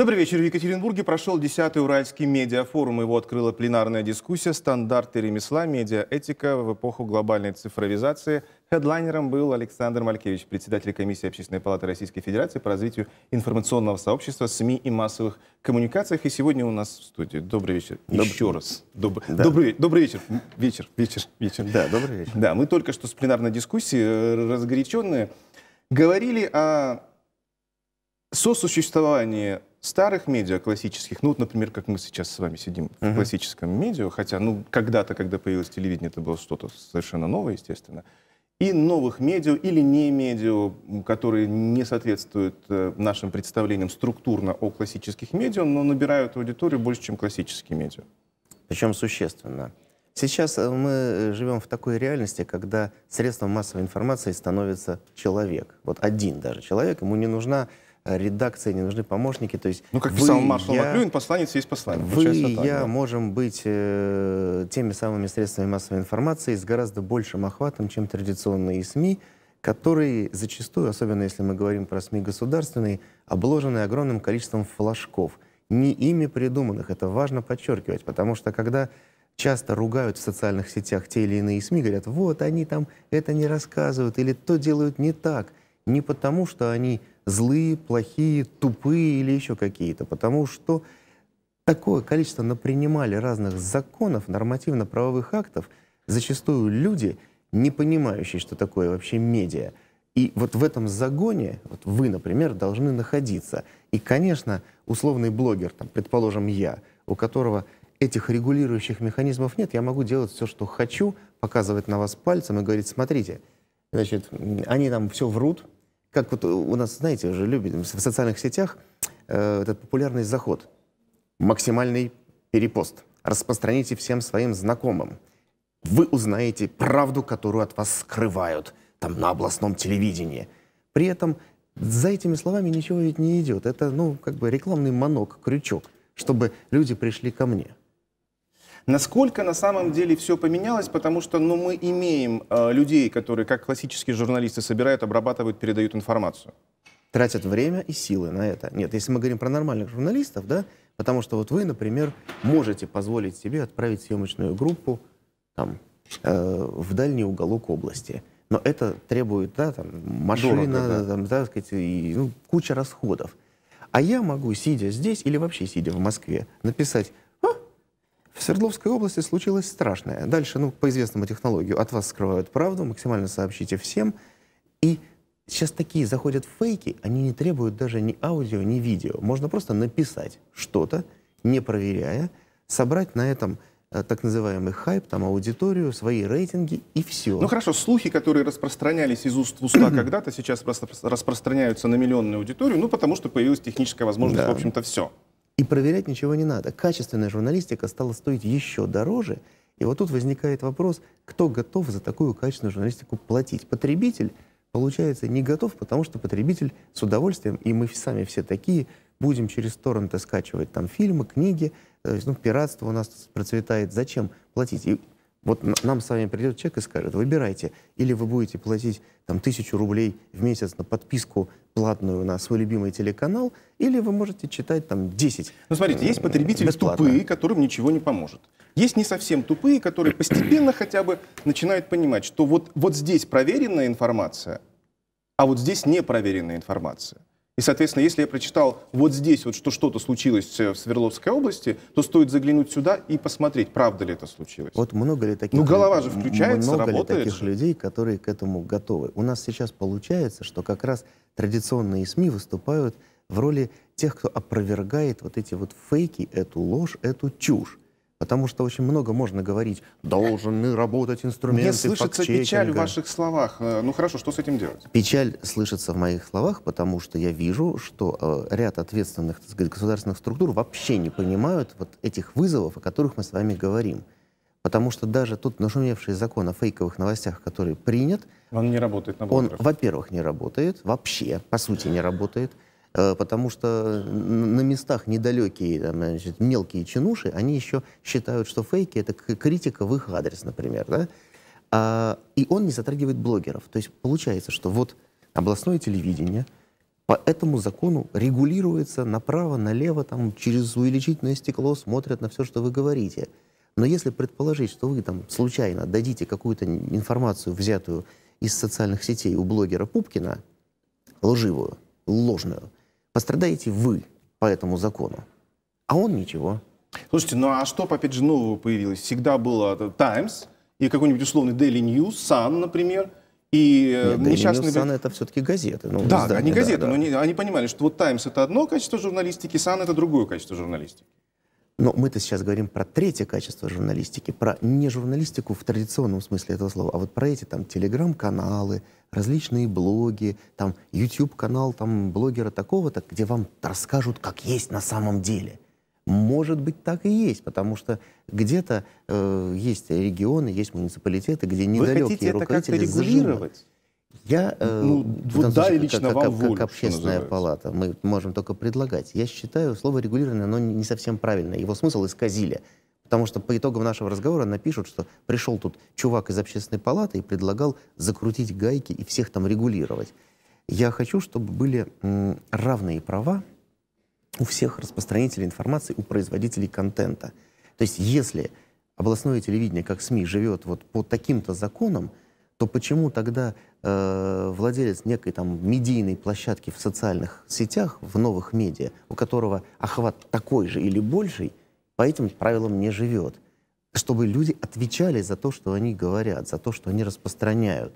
Добрый вечер. В Екатеринбурге прошел 10-й Уральский медиафорум. Его открыла пленарная дискуссия «Стандарты ремесла. Медиаэтика в эпоху глобальной цифровизации». Хедлайнером был Александр Малькевич, председатель Комиссии Общественной палаты Российской Федерации по развитию информационного сообщества, СМИ и массовых коммуникациях. И сегодня у нас в студии. Добрый вечер. Добрый Еще раз. Доб... Да. Добрый... добрый вечер. Вечер, вечер, вечер. Да, добрый вечер. Да, мы только что с пленарной дискуссии э, разгоряченные говорили о сосуществовании старых медиа классических, ну вот, например, как мы сейчас с вами сидим uh -huh. в классическом медиа, хотя, ну, когда-то, когда появилось телевидение, это было что-то совершенно новое, естественно, и новых медиа или не медиа, которые не соответствуют э, нашим представлениям структурно о классических медиа, но набирают аудиторию больше, чем классические медиа. Причем существенно. Сейчас э, мы э, живем в такой реальности, когда средством массовой информации становится человек. Вот один даже человек, ему не нужна редакции, не нужны помощники. То есть ну, как вы, писал маршал я, Маклюин, посланец есть посланец. Вы и я да. можем быть э, теми самыми средствами массовой информации с гораздо большим охватом, чем традиционные СМИ, которые зачастую, особенно если мы говорим про СМИ государственные, обложены огромным количеством флажков, не ими придуманных. Это важно подчеркивать, потому что когда часто ругают в социальных сетях те или иные СМИ, говорят, вот они там это не рассказывают или то делают не так – не потому, что они злые, плохие, тупые или еще какие-то, потому что такое количество напринимали разных законов, нормативно-правовых актов, зачастую люди, не понимающие, что такое вообще медиа. И вот в этом загоне вот вы, например, должны находиться. И, конечно, условный блогер, там, предположим, я, у которого этих регулирующих механизмов нет, я могу делать все, что хочу, показывать на вас пальцем и говорить, смотрите, Значит, они там все врут. Как вот у нас, знаете, уже любят в социальных сетях э, этот популярный заход. Максимальный перепост. Распространите всем своим знакомым. Вы узнаете правду, которую от вас скрывают там на областном телевидении. При этом за этими словами ничего ведь не идет. Это, ну, как бы рекламный манок, крючок, чтобы люди пришли ко мне. Насколько на самом деле все поменялось, потому что ну, мы имеем э, людей, которые, как классические журналисты, собирают, обрабатывают, передают информацию. Тратят время и силы на это. Нет, если мы говорим про нормальных журналистов, да, потому что вот вы, например, можете позволить себе отправить съемочную группу там, э, в дальний уголок области. Но это требует, да, там, машина, Дорого, да. Там, да, сказать, и, ну, куча расходов. А я могу, сидя здесь или вообще сидя в Москве, написать в Свердловской области случилось страшное. Дальше, ну, по известному технологию, от вас скрывают правду, максимально сообщите всем. И сейчас такие заходят фейки, они не требуют даже ни аудио, ни видео. Можно просто написать что-то, не проверяя, собрать на этом э, так называемый хайп, там аудиторию, свои рейтинги и все. Ну хорошо, слухи, которые распространялись из уст в уста когда-то, сейчас просто распространяются на миллионную аудиторию, ну потому что появилась техническая возможность, да. в общем-то, все. И проверять ничего не надо. Качественная журналистика стала стоить еще дороже. И вот тут возникает вопрос, кто готов за такую качественную журналистику платить? Потребитель, получается, не готов, потому что потребитель с удовольствием, и мы сами все такие, будем через торренты скачивать там фильмы, книги, ну, пиратство у нас процветает. Зачем платить? И вот нам с вами придет человек и скажет, выбирайте, или вы будете платить там тысячу рублей в месяц на подписку платную на свой любимый телеканал, или вы можете читать там 10. Ну смотрите, есть потребители бесплатно. тупые, которым ничего не поможет. Есть не совсем тупые, которые постепенно хотя бы начинают понимать, что вот, вот здесь проверенная информация, а вот здесь непроверенная информация. И, соответственно, если я прочитал вот здесь, вот что что-то случилось э, в Свердловской области, то стоит заглянуть сюда и посмотреть, правда ли это случилось. Вот много ли таких... Ну, голова же включается, много работает ли таких же. людей, которые к этому готовы? У нас сейчас получается, что как раз традиционные СМИ выступают в роли тех, кто опровергает вот эти вот фейки, эту ложь, эту чушь. Потому что очень много можно говорить, должны работать инструменты. Мне слышится печаль в ваших словах. Э, ну хорошо, что с этим делать? Печаль слышится в моих словах, потому что я вижу, что э, ряд ответственных сказать, государственных структур вообще не понимают вот этих вызовов, о которых мы с вами говорим. Потому что даже тот нашумевший закон о фейковых новостях, который принят... Он не работает на блогеров. Он, во-первых, не работает, вообще, по сути, не работает. Э, потому что на местах недалекие, там, значит, мелкие чинуши, они еще считают, что фейки — это критика в их адрес, например, да? А, и он не затрагивает блогеров. То есть получается, что вот областное телевидение по этому закону регулируется направо, налево, там, через увеличительное стекло смотрят на все, что вы говорите. Но если предположить, что вы там случайно дадите какую-то информацию, взятую из социальных сетей у блогера Пупкина, лживую, ложную, пострадаете вы по этому закону, а он ничего. Слушайте, ну а что, опять же, нового появилось? Всегда было Times э, и какой-нибудь условный Daily News, Sun, например, и э, Нет, несчастный... Sun это все-таки газеты. Ну, да, издания, они газеты, да, да. но они, они понимали, что вот Times это одно качество журналистики, Sun это другое качество журналистики. Но мы-то сейчас говорим про третье качество журналистики, про не журналистику в традиционном смысле этого слова, а вот про эти там телеграм-каналы, различные блоги, там YouTube-канал там блогера такого-то, где вам расскажут, как есть на самом деле. Может быть, так и есть, потому что где-то э, есть регионы, есть муниципалитеты, где недалекие Вы хотите это как-то регулировать? Я, э, ну, ну вот да, случае, и лично как, вам как, волю, как общественная палата, мы можем только предлагать. Я считаю, слово регулирование, оно не совсем правильное. Его смысл исказили. Потому что по итогам нашего разговора напишут, что пришел тут чувак из общественной палаты и предлагал закрутить гайки и всех там регулировать. Я хочу, чтобы были равные права у всех распространителей информации, у производителей контента. То есть если областное телевидение как СМИ живет вот по таким-то законам, то почему тогда э, владелец некой там медийной площадки в социальных сетях, в новых медиа, у которого охват такой же или больший, по этим правилам не живет? Чтобы люди отвечали за то, что они говорят, за то, что они распространяют,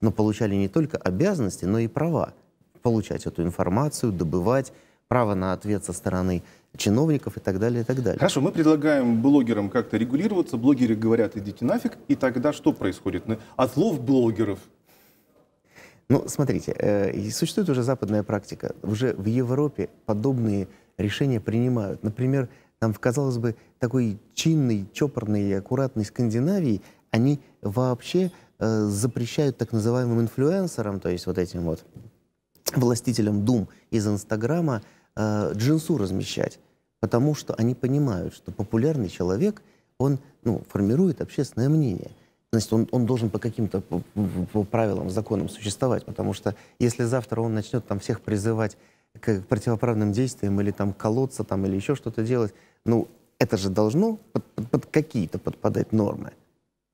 но получали не только обязанности, но и права получать эту информацию, добывать, право на ответ со стороны чиновников и так далее, и так далее. Хорошо, мы предлагаем блогерам как-то регулироваться. Блогеры говорят, идите нафиг. И тогда что происходит? Отлов блогеров. Ну, смотрите, э, существует уже западная практика. Уже в Европе подобные решения принимают. Например, там, казалось бы, такой чинный, чопорный и аккуратный Скандинавии они вообще э, запрещают так называемым инфлюенсерам, то есть вот этим вот властителям дум из Инстаграма, э, джинсу размещать потому что они понимают, что популярный человек, он ну, формирует общественное мнение. Значит, он, он должен по каким-то правилам, законам существовать, потому что если завтра он начнет там всех призывать к противоправным действиям или там колоться там или еще что-то делать, ну это же должно под, под, под какие-то подпадать нормы.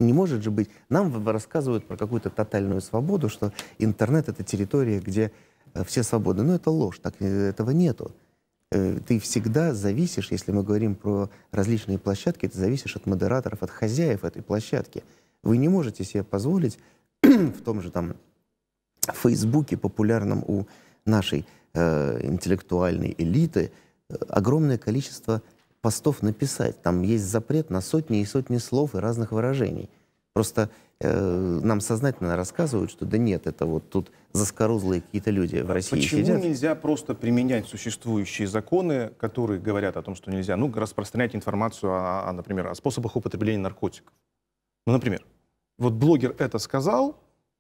Не может же быть. Нам рассказывают про какую-то тотальную свободу, что интернет это территория, где э, все свободны. Но это ложь, так э, этого нету. Э, ты всегда зависишь, если мы говорим про различные площадки, ты зависишь от модераторов, от хозяев этой площадки. Вы не можете себе позволить в том же там Фейсбуке, популярном у нашей э, интеллектуальной элиты, э, огромное количество постов написать. Там есть запрет на сотни и сотни слов и разных выражений – Просто э, нам сознательно рассказывают, что да нет, это вот тут заскорузлые какие-то люди в России Почему сидят. Почему нельзя просто применять существующие законы, которые говорят о том, что нельзя, ну, распространять информацию, о, о, например, о способах употребления наркотиков? Ну, например, вот блогер это сказал,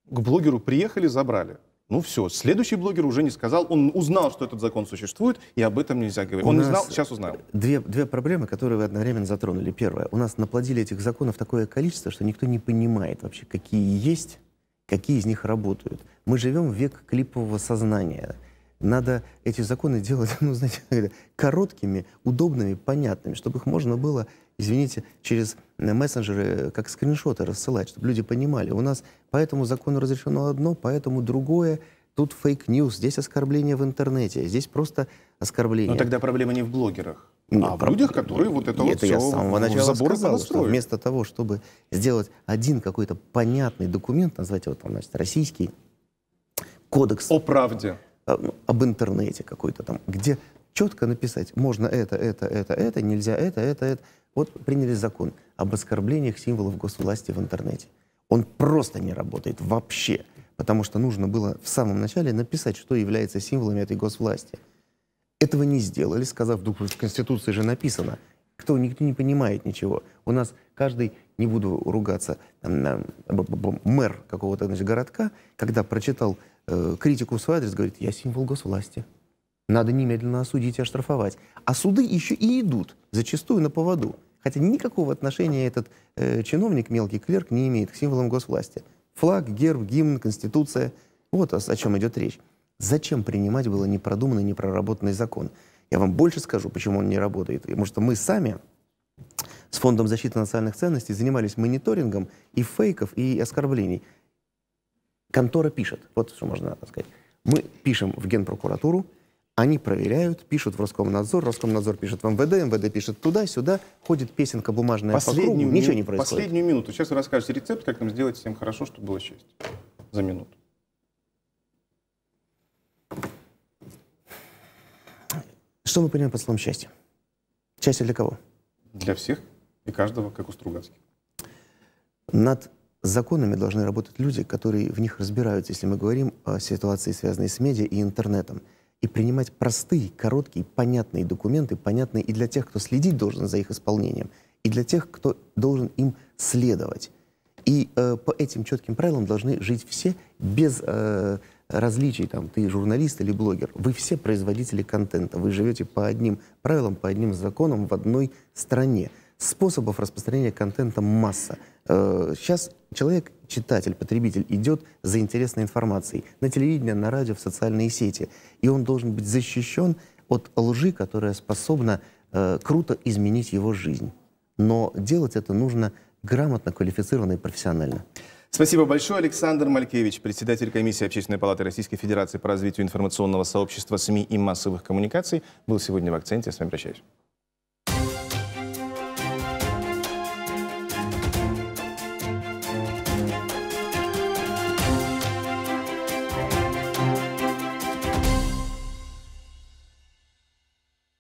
к блогеру приехали, забрали. Ну все, следующий блогер уже не сказал, он узнал, что этот закон существует, и об этом нельзя говорить. У он не знал, сейчас узнал. Две, две проблемы, которые вы одновременно затронули. Первое, у нас наплодили этих законов такое количество, что никто не понимает вообще, какие есть, какие из них работают. Мы живем в век клипового сознания. Надо эти законы делать, ну, знаете, короткими, удобными, понятными, чтобы их можно было, извините, через мессенджеры э, как скриншоты рассылать, чтобы люди понимали. У нас по этому закону разрешено одно, по этому другое. Тут фейк-ньюс, здесь оскорбление в интернете, здесь просто оскорбление. Но тогда проблема не в блогерах. А Нет, а в про... людях, которые вот это, это вот все я с самого начала сказал, что вместо того, чтобы сделать один какой-то понятный документ, назвать его там, значит, российский кодекс... О правде. А, ну, об интернете какой-то там, где четко написать, можно это, это, это, это, нельзя это, это, это. Вот приняли закон об оскорблениях символов госвласти в интернете. Он просто не работает вообще, потому что нужно было в самом начале написать, что является символами этой госвласти. Этого не сделали, сказав, в Конституции же написано. Кто, никто не понимает ничего. У нас каждый, не буду ругаться, мэр какого-то городка, когда прочитал э, критику в свой адрес, говорит, я символ госвласти. Надо немедленно осудить и оштрафовать. А суды еще и идут, зачастую на поводу. Хотя никакого отношения этот э, чиновник, мелкий клерк, не имеет к символам госвласти. Флаг, герб, гимн, конституция. Вот о, о чем идет речь. Зачем принимать было непродуманный, непроработанный закон? Я вам больше скажу, почему он не работает. Потому что мы сами с Фондом защиты национальных ценностей занимались мониторингом и фейков, и оскорблений. Контора пишет, вот что можно так сказать. Мы пишем в Генпрокуратуру, они проверяют, пишут в Роскомнадзор, Роскомнадзор пишет в МВД, МВД пишет туда-сюда, ходит песенка бумажная последнюю по кругу, мину... ничего не происходит. Последнюю минуту. Сейчас вы расскажете рецепт, как нам сделать всем хорошо, чтобы было счастье. За минуту. Что мы понимаем под словом счастье? Счастье для кого? Для всех и каждого, как у Стругацких. Над с законами должны работать люди, которые в них разбираются, если мы говорим о ситуации, связанной с медиа и интернетом, и принимать простые, короткие, понятные документы, понятные и для тех, кто следить должен за их исполнением, и для тех, кто должен им следовать. И э, по этим четким правилам должны жить все без э, различий, там, ты журналист или блогер. Вы все производители контента, вы живете по одним правилам, по одним законам в одной стране. Способов распространения контента масса. Сейчас э, человек, читатель, потребитель идет за интересной информацией на телевидение, на радио, в социальные сети. И он должен быть защищен от лжи, которая способна э, круто изменить его жизнь. Но делать это нужно грамотно, квалифицированно и профессионально. Спасибо большое, Александр Малькевич, председатель Комиссии Общественной палаты Российской Федерации по развитию информационного сообщества СМИ и массовых коммуникаций, был сегодня в «Акценте». Я с вами прощаюсь.